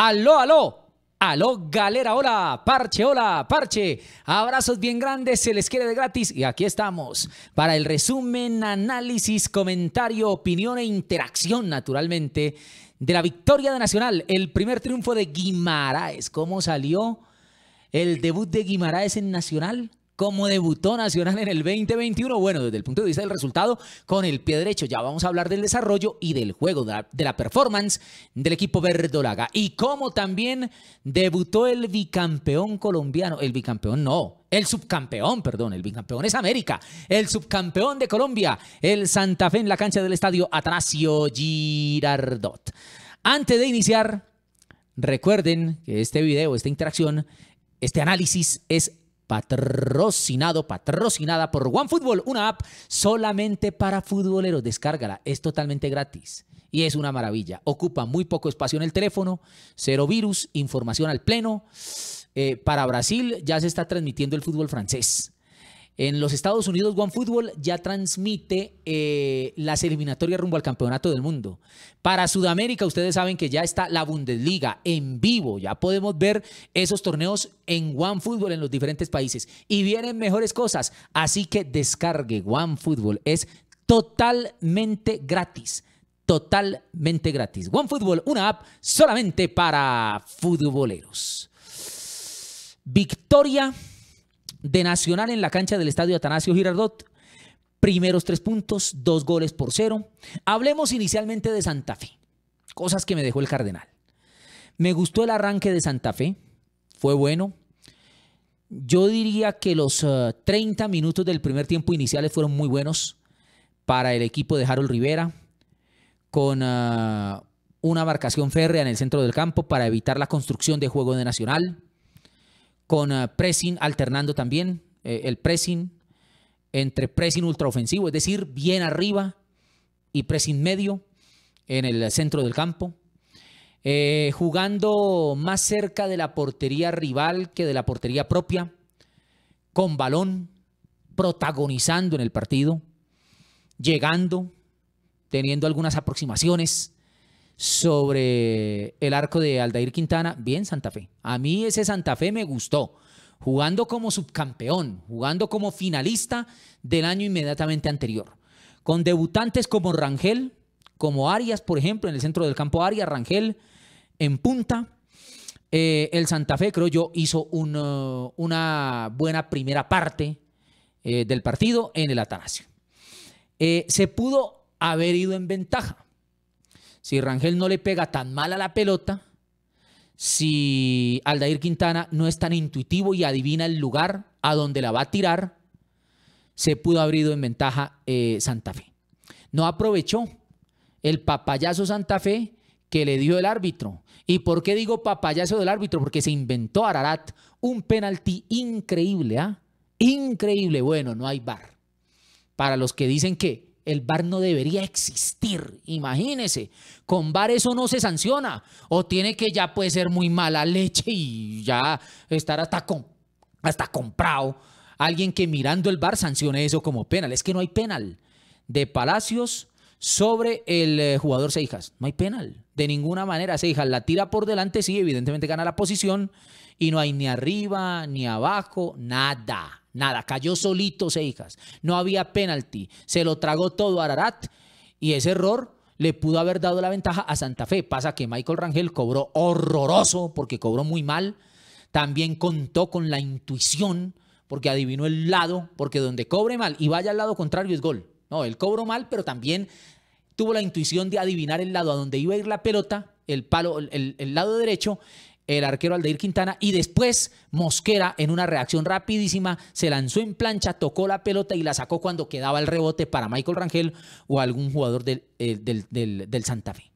Aló, aló. Aló, galera, hola, parche, hola, parche. Abrazos bien grandes, se les quiere de gratis. Y aquí estamos para el resumen, análisis, comentario, opinión e interacción, naturalmente, de la victoria de Nacional, el primer triunfo de Guimaraes. ¿Cómo salió el debut de Guimaraes en Nacional? ¿Cómo debutó Nacional en el 2021. Bueno, desde el punto de vista del resultado, con el pie derecho ya vamos a hablar del desarrollo y del juego, de la, performance del equipo verdolaga. Y cómo también debutó el bicampeón colombiano, el bicampeón no, el subcampeón, perdón, el bicampeón es América, el subcampeón de Colombia, el Santa Fe en la cancha del estadio Atanasio Girardot. Antes de iniciar, recuerden que este video, esta interacción, este análisis es patrocinado, patrocinada por OneFootball, una app solamente para futboleros. Descárgala, es totalmente gratis y es una maravilla. Ocupa muy poco espacio en el teléfono, cero virus, información al pleno. Eh, para Brasil ya se está transmitiendo el fútbol francés. En los Estados Unidos, One Football ya transmite eh, las eliminatorias rumbo al Campeonato del Mundo. Para Sudamérica, ustedes saben que ya está la Bundesliga en vivo. Ya podemos ver esos torneos en One Football en los diferentes países. Y vienen mejores cosas. Así que descargue Football Es totalmente gratis. Totalmente gratis. One Football, una app solamente para futboleros. Victoria de Nacional en la cancha del estadio Atanasio Girardot. Primeros tres puntos, dos goles por cero. Hablemos inicialmente de Santa Fe, cosas que me dejó el Cardenal. Me gustó el arranque de Santa Fe, fue bueno. Yo diría que los 30 eh, minutos del primer tiempo iniciales fueron muy buenos para el equipo de Harold Rivera, con eh, una marcación férrea en el centro del campo para evitar la construcción de juego de Nacional con eh, pressing alternando también eh, el pressing entre pressing ultraofensivo, es decir, bien arriba y pressing medio en el centro del campo. Eh, jugando más cerca de la portería rival que de la portería propia, con balón, protagonizando en el partido, llegando, teniendo algunas aproximaciones, sobre el arco de Aldair Quintana, bien Santa Fe. A mí ese Santa Fe me gustó, jugando como subcampeón, jugando como finalista del año inmediatamente anterior, con debutantes como Rangel, como Arias, por ejemplo, en el centro del campo Arias, Rangel en punta. Eh, el Santa Fe, creo yo, hizo uh, una buena primera parte eh, del partido en el Atanasio. Eh, se pudo haber ido en ventaja si Rangel no le pega tan mal a la pelota, si Aldair Quintana no es tan intuitivo y adivina el lugar a donde la va a tirar, se pudo haber ido en ventaja eh, Santa Fe. No aprovechó el papayazo Santa Fe que le dio el árbitro. ¿Y por qué digo papayazo del árbitro? Porque se inventó Ararat un penalti increíble, ¿ah? Increíble. Bueno, no hay bar. Para los que dicen que el bar no debería existir, imagínese. Con bar eso no se sanciona. O tiene que ya puede ser muy mala leche y ya estar hasta, con, hasta comprado. Alguien que mirando el bar sancione eso como penal. Es que no hay penal de Palacios sobre el eh, jugador Seijas. No hay penal. De ninguna manera. Seijas la tira por delante, sí, evidentemente gana la posición. Y no hay ni arriba, ni abajo, nada. Nada, cayó solito Seijas. No había penalti. Se lo tragó todo Ararat y ese error le pudo haber dado la ventaja a Santa Fe. Pasa que Michael Rangel cobró horroroso porque cobró muy mal. También contó con la intuición porque adivinó el lado, porque donde cobre mal y vaya al lado contrario es gol. No, él cobró mal, pero también tuvo la intuición de adivinar el lado a donde iba a ir la pelota, el palo, el, el lado derecho, el arquero Aldeir Quintana y después Mosquera en una reacción rapidísima se lanzó en plancha, tocó la pelota y la sacó cuando quedaba el rebote para Michael Rangel o algún jugador del, eh, del, Santa Fe.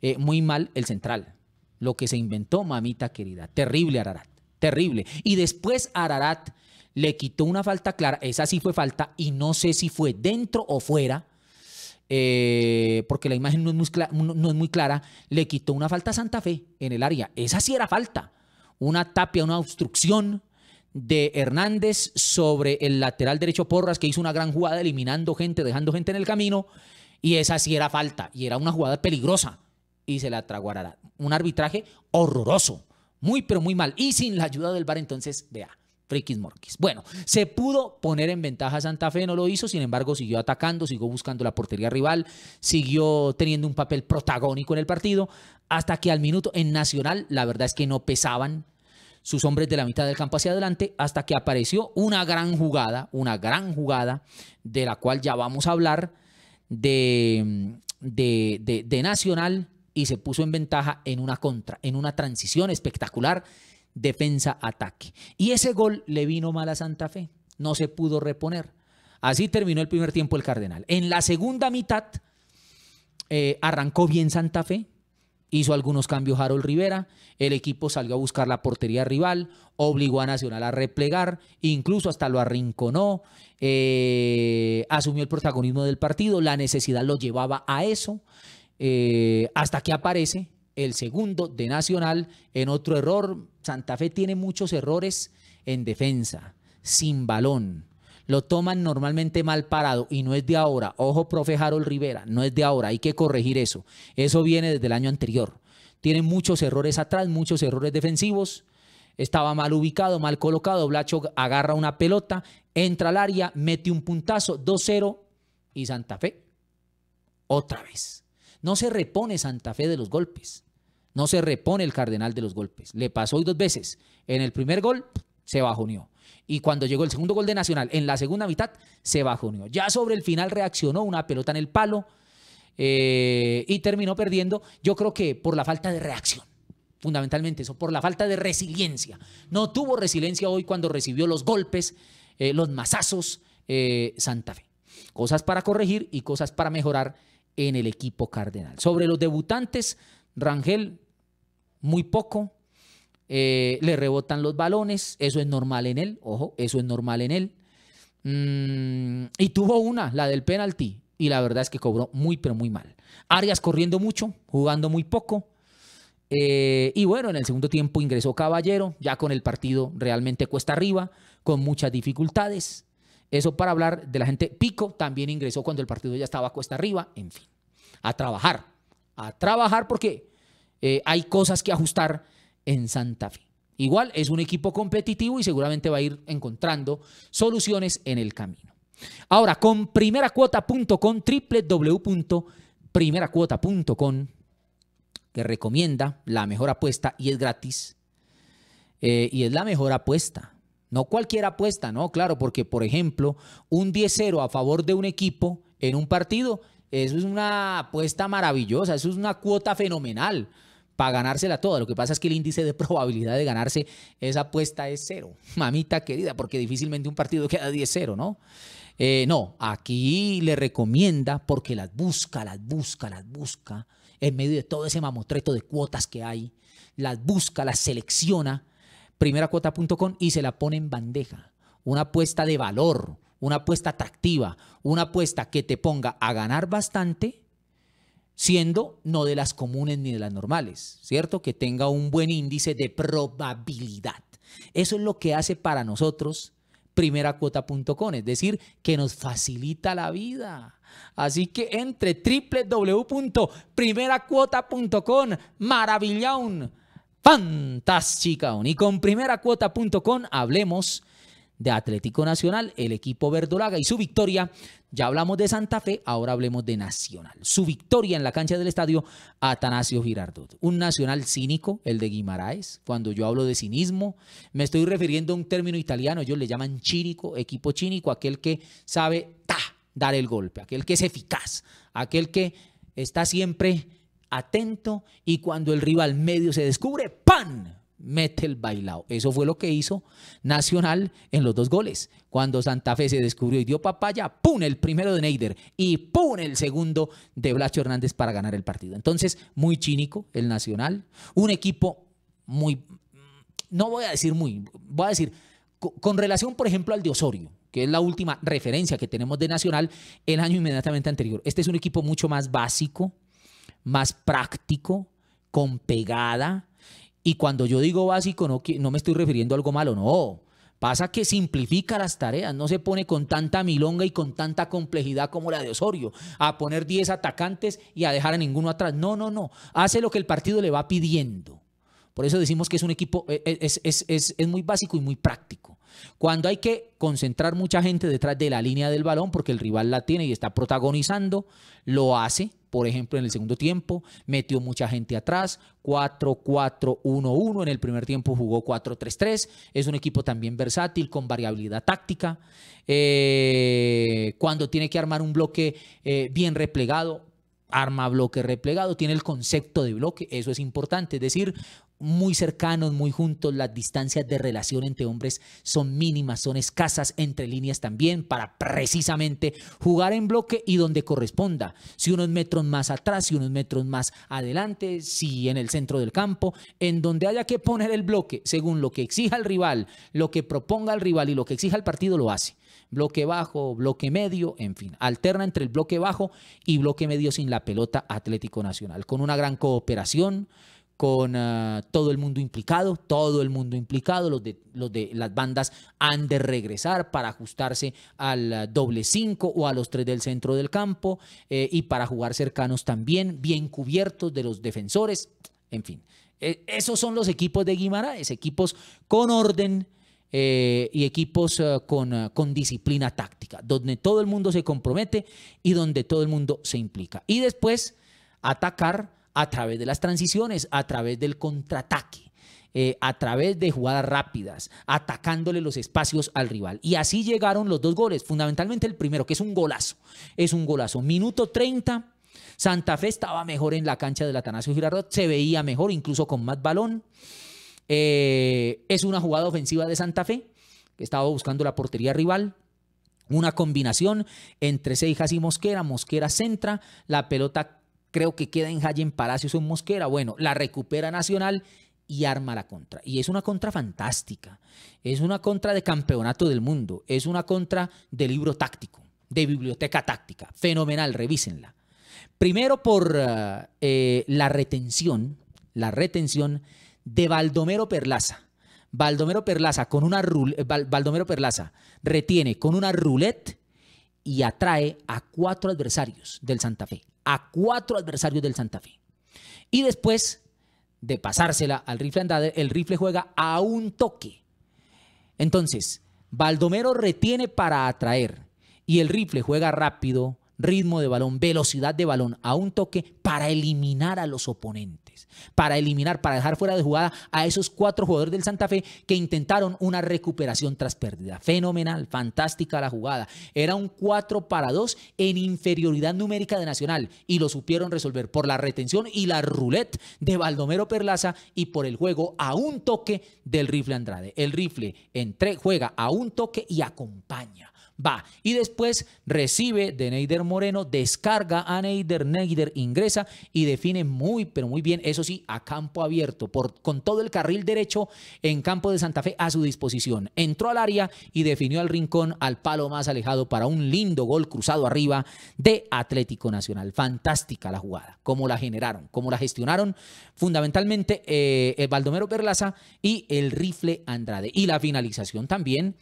Eh, muy mal el central, lo que se inventó mamita querida, terrible Ararat, terrible. Y después Ararat le quitó una falta clara, esa sí fue falta y no sé si fue dentro o fuera eh, porque la imagen no es, muy clara, le quitó una falta a Santa Fe en el área. Esa sí era falta. Una tapia, una obstrucción de Hernández sobre el lateral derecho Porras, que hizo una gran jugada eliminando gente, dejando gente en el camino. Y esa sí era falta. Y era una jugada peligrosa. Y se la traguará Un arbitraje horroroso. Muy, pero muy mal. Y sin la ayuda del VAR, entonces, vea. Frikis Morquis. Bueno, se pudo poner en ventaja Santa Fe, no lo hizo, sin embargo siguió atacando, siguió buscando la portería rival, siguió teniendo un papel protagónico en el partido, hasta que al minuto en Nacional, la verdad es que no pesaban sus hombres de la mitad del campo hacia adelante, hasta que apareció una gran jugada, una gran jugada, de la cual ya vamos a hablar, de, de, de Nacional, y se puso en ventaja en una contra, en una transición espectacular defensa-ataque. Y ese gol le vino mal a Santa Fe, no se pudo reponer. Así terminó el primer tiempo el Cardenal. En la segunda mitad eh, arrancó bien Santa Fe, hizo algunos cambios Harold Rivera, el equipo salió a buscar la portería rival, obligó a Nacional a replegar, incluso hasta lo arrinconó, eh, asumió el protagonismo del partido, la necesidad lo llevaba a eso, eh, hasta que aparece el segundo de Nacional en otro error. Santa Fe tiene muchos errores en defensa, sin balón. Lo toman normalmente mal parado y no es de ahora. Ojo, profe Harold Rivera, no es de ahora. Hay que corregir eso. Eso viene desde el año anterior. tiene muchos errores atrás, muchos errores defensivos. Estaba mal ubicado, mal colocado. Blacho agarra una pelota, entra al área, mete un puntazo, 2-0 y Santa Fe otra vez. No se repone Santa Fe de los golpes. No se repone el Cardenal de los golpes. Le pasó hoy dos veces. En el primer gol se bajoneó. Y cuando llegó el segundo gol de Nacional, en la segunda mitad se bajoneó. Ya sobre el final reaccionó una pelota en el palo eh, y terminó perdiendo. Yo creo que por la falta de reacción fundamentalmente eso, por la falta de resiliencia. No tuvo resiliencia hoy cuando recibió los golpes, eh, los mazazos eh, Santa Fe. Cosas para corregir y cosas para mejorar en el equipo cardenal. Sobre los debutantes, Rangel, muy poco. Eh, le rebotan los balones, eso es normal en él, ojo, eso es normal en él. Mm, y tuvo una, la del penalti, y la verdad es que cobró muy, pero muy mal. Arias corriendo mucho, jugando muy poco. Eh, y bueno, en el segundo tiempo ingresó Caballero, ya con el partido realmente cuesta arriba, con muchas dificultades. Eso para hablar de la gente. Pico también ingresó cuando el partido ya estaba cuesta arriba, en fin, a trabajar a trabajar porque eh, hay cosas que ajustar en Santa Fe. Igual es un equipo competitivo y seguramente va a ir encontrando soluciones en el camino. Ahora, con primeracuota.com, www.primeracuota.com, que recomienda la mejor apuesta y es gratis. Eh, y es la mejor apuesta. No cualquier apuesta, no, claro, porque por ejemplo, un 10-0 a favor de un equipo en un partido eso es una apuesta maravillosa, eso es una cuota fenomenal para ganársela toda. Lo que pasa es que el índice de probabilidad de ganarse esa apuesta es cero. Mamita querida, porque difícilmente un partido queda 10-0, ¿no? Eh, no, aquí le recomienda porque las busca, las busca, las busca, en medio de todo ese mamotreto de cuotas que hay, las busca, las selecciona, primeracuota.com y se la pone en bandeja. Una apuesta de valor, una apuesta atractiva, una apuesta que te ponga a ganar bastante, siendo no de las comunes ni de las normales, ¿cierto? Que tenga un buen índice de probabilidad. Eso es lo que hace para nosotros primeracuota.com, es decir, que nos facilita la vida. Así que entre www.primeracuota.com, maravillaun, fantástica, y con primeracuota.com hablemos de Atlético Nacional, el equipo verdolaga y su victoria. Ya hablamos de Santa Fe, ahora hablemos de Nacional. Su victoria en la cancha del estadio Atanasio Girardot. Un Nacional cínico, el de Guimaraes. Cuando yo hablo de cinismo, me estoy refiriendo a un término italiano, ellos le llaman chírico, equipo chínico, aquel que sabe dar el golpe, aquel que es eficaz, aquel que está siempre atento y cuando el rival medio se descubre, ¡pan! mete el bailao. Eso fue lo que hizo Nacional en los dos goles. Cuando Santa Fe se descubrió y dio papaya, ¡pum! el primero de Neider y ¡pum! el segundo de Blasio Hernández para ganar el partido. Entonces, muy chínico el Nacional. Un equipo muy, no voy a decir muy, voy a decir, con, relación, por ejemplo, al de Osorio que es la última referencia que tenemos de Nacional, el año inmediatamente anterior. Este es un equipo mucho más básico, más práctico, con pegada, y cuando yo digo básico, no, me estoy refiriendo a algo malo, no. Pasa que simplifica las tareas, no se pone con tanta milonga y con tanta complejidad como la de Osorio, a poner 10 atacantes y a dejar a ninguno atrás. No, no, no. Hace lo que el partido le va pidiendo. Por eso decimos que es un equipo, eh, eh, es muy básico y muy práctico. Cuando hay que concentrar mucha gente detrás de la línea del balón, porque el rival la tiene y está protagonizando, lo hace por ejemplo, en el segundo tiempo, metió mucha gente atrás, 4-4-1-1, en el primer tiempo jugó 4-3-3, es un equipo también versátil, con variabilidad táctica, eh, cuando tiene que armar un bloque eh, bien replegado, arma bloque replegado, tiene el concepto de bloque, eso es importante, es decir, muy cercanos, muy juntos, las distancias de relación entre hombres son mínimas, son escasas, entre líneas también, para precisamente jugar en bloque y donde corresponda, si unos metros más atrás, si unos metros más adelante, si en el centro del campo, en donde haya que poner el bloque, según lo que exija el rival, lo que proponga el rival y lo que exija el partido, lo hace bloque bajo, bloque medio, en fin. Alterna entre el bloque bajo y bloque medio sin la pelota Atlético Nacional, con una gran cooperación con ah, todo el mundo implicado, todo el mundo implicado, los de, los de las bandas han de regresar para ajustarse al ah, doble 5 o a los tres del centro del campo eh, y para jugar cercanos también, bien cubiertos de los defensores, en fin. Eh, esos son los equipos de Guimaraes, equipos con orden, eh, y equipos eh, con, eh, con, disciplina táctica, donde todo el mundo se compromete y donde todo el mundo se implica. Y después atacar a través de las transiciones, a través del contraataque. a través de jugadas rápidas, atacándole los espacios al rival. Y así llegaron los dos goles, fundamentalmente el primero, que es un golazo, es un golazo. Minuto 30, Santa Fe estaba mejor en la cancha del Atanasio Girardot, se veía mejor, incluso con más balón. Eh, es una jugada ofensiva de Santa Fe, que estaba buscando la portería rival. Una combinación entre Seijas y Mosquera. Mosquera centra, la pelota creo que queda en Jayen Palacios o en Mosquera. Bueno, la recupera Nacional y arma la contra. Y es una contra fantástica. Es una contra de campeonato del mundo. Es una contra de libro táctico, de biblioteca táctica. Fenomenal, revísenla. Primero por eh, eh, la retención, la retención de Baldomero Perlaza. Baldomero Perlaza con una retiene con una roulette y atrae a cuatro adversarios del Santa Fe, a cuatro adversarios del Santa Fe. Y después de pasársela al rifle andado, el rifle juega a un toque. Entonces, Baldomero retiene para atraer y el rifle juega rápido ritmo de balón, velocidad de balón a un toque para eliminar a los oponentes, para eliminar, para dejar fuera de jugada a esos cuatro jugadores del Santa Fe que intentaron una recuperación tras pérdida. Fenomenal, fantástica la jugada. Era un 4 para 2 en inferioridad numérica de Nacional y lo supieron resolver por la retención y la roulette de Baldomero Perlaza y por el juego a un toque del rifle Andrade. El rifle entre, juega a un toque y acompaña Va. Y después recibe de Neider Moreno, descarga a Neider, Neider ingresa y define muy, pero muy bien, eso sí, a campo abierto, por, con todo el carril derecho en campo de Santa Fe a su disposición. Entró al área y definió al rincón, al palo más alejado para un lindo gol cruzado arriba de Atlético Nacional. Fantástica la jugada, cómo la generaron, cómo la gestionaron fundamentalmente el eh, eh, Baldomero Perlaza y el rifle Andrade. Y la finalización también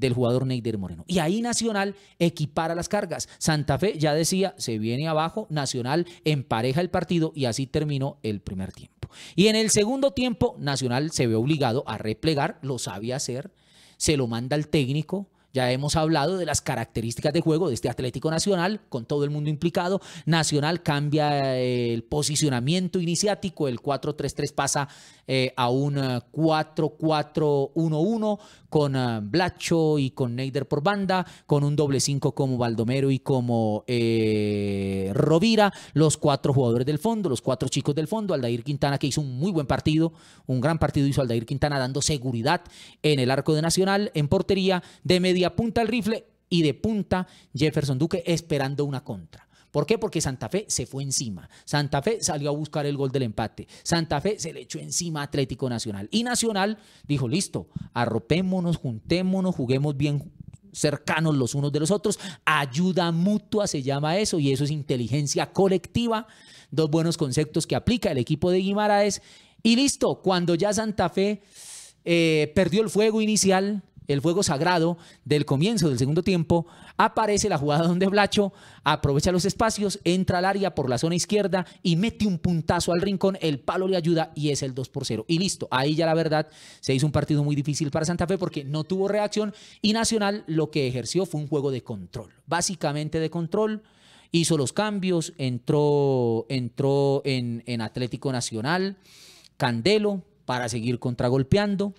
del jugador Neider Moreno. Y ahí Nacional equipara las cargas. Santa Fe, ya decía, se viene abajo, Nacional empareja el partido y así terminó el primer tiempo. Y en el segundo tiempo, Nacional se ve obligado a replegar, lo sabe hacer, se lo manda al técnico, ya hemos hablado de las características de juego de este Atlético Nacional, con todo el mundo implicado. Nacional cambia eh, el posicionamiento iniciático, el 4-3-3 pasa eh, a un 4-4-1-1 eh, con Blacho y con Neider por banda, con un doble 5 como Baldomero y como Rovira, los cuatro jugadores del fondo, los cuatro chicos del fondo, Aldair Quintana que hizo un muy buen partido, un gran partido hizo Aldair Quintana dando seguridad en el arco de Nacional, en portería de medio apunta el rifle y de punta Jefferson Duque esperando una contra. ¿Por qué? Porque Santa Fe se fue encima. Santa Fe salió a buscar el gol del empate. Santa Fe se le echó encima a Atlético Nacional. Y Nacional dijo, listo, arropémonos, juntémonos, juguemos bien cercanos los unos de los otros. Ayuda mutua se llama eso y eso es inteligencia colectiva. Dos buenos conceptos que aplica el equipo de Guimaraes. Y listo, cuando ya Santa Fe eh, perdió el fuego inicial, el fuego sagrado del comienzo del segundo tiempo, aparece la jugada donde Blacho aprovecha los espacios, entra al área por la zona izquierda y mete un puntazo al rincón, el palo le ayuda y es el 2 por 0. Y listo, ahí ya la verdad se hizo un partido muy difícil para Santa Fe porque no tuvo reacción y Nacional lo que ejerció fue un juego de control, básicamente de control hizo los cambios, entró, entró en, Atlético Nacional, Candelo, para seguir contragolpeando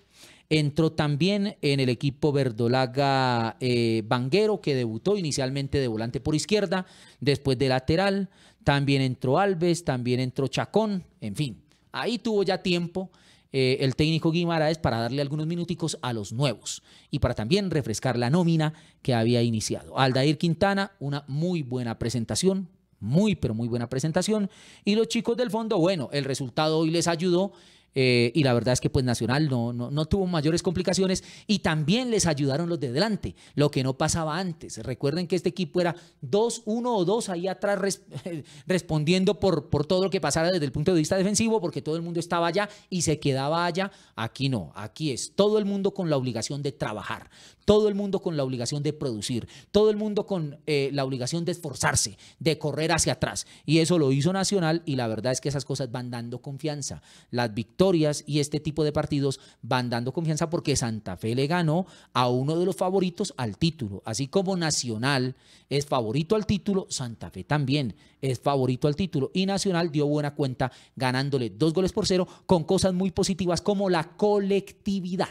entró también en el equipo verdolaga eh, Banguero, que debutó inicialmente de volante por izquierda, después de lateral, también entró Alves, también entró Chacón, en fin, ahí tuvo ya tiempo. Eh, el técnico Guimaraes para darle algunos minuticos a los nuevos y para también refrescar la nómina que había iniciado. Aldair Quintana, una muy buena presentación, muy pero muy buena presentación. Y los chicos del fondo, bueno, el resultado hoy les ayudó eh, y la verdad es que pues Nacional no, no, tuvo mayores complicaciones y también les ayudaron los de delante, lo que no pasaba antes. Recuerden que este equipo era 2-1 o 2 ahí atrás respondiendo por, por todo lo que pasara desde el punto de vista defensivo porque todo el mundo estaba allá y se quedaba allá. Aquí no, aquí es todo el mundo con la obligación de trabajar todo el mundo con la obligación de producir, todo el mundo con eh, la obligación de esforzarse, de correr hacia atrás. Y eso lo hizo Nacional y la verdad es que esas cosas van dando confianza. Las victorias y este tipo de partidos van dando confianza porque Santa Fe le ganó a uno de los favoritos al título. Así como Nacional es favorito al título, Santa Fe también es favorito al título. Y Nacional dio buena cuenta ganándole dos goles por cero con cosas muy positivas como la colectividad.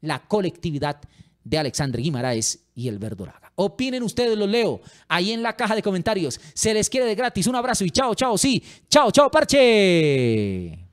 La colectividad de Alexandre Guimaraes y el Verdolaga. Opinen ustedes, los leo ahí en la caja de comentarios. Se les quiere de gratis. Un abrazo y chao, chao, sí. Chao, chao, parche.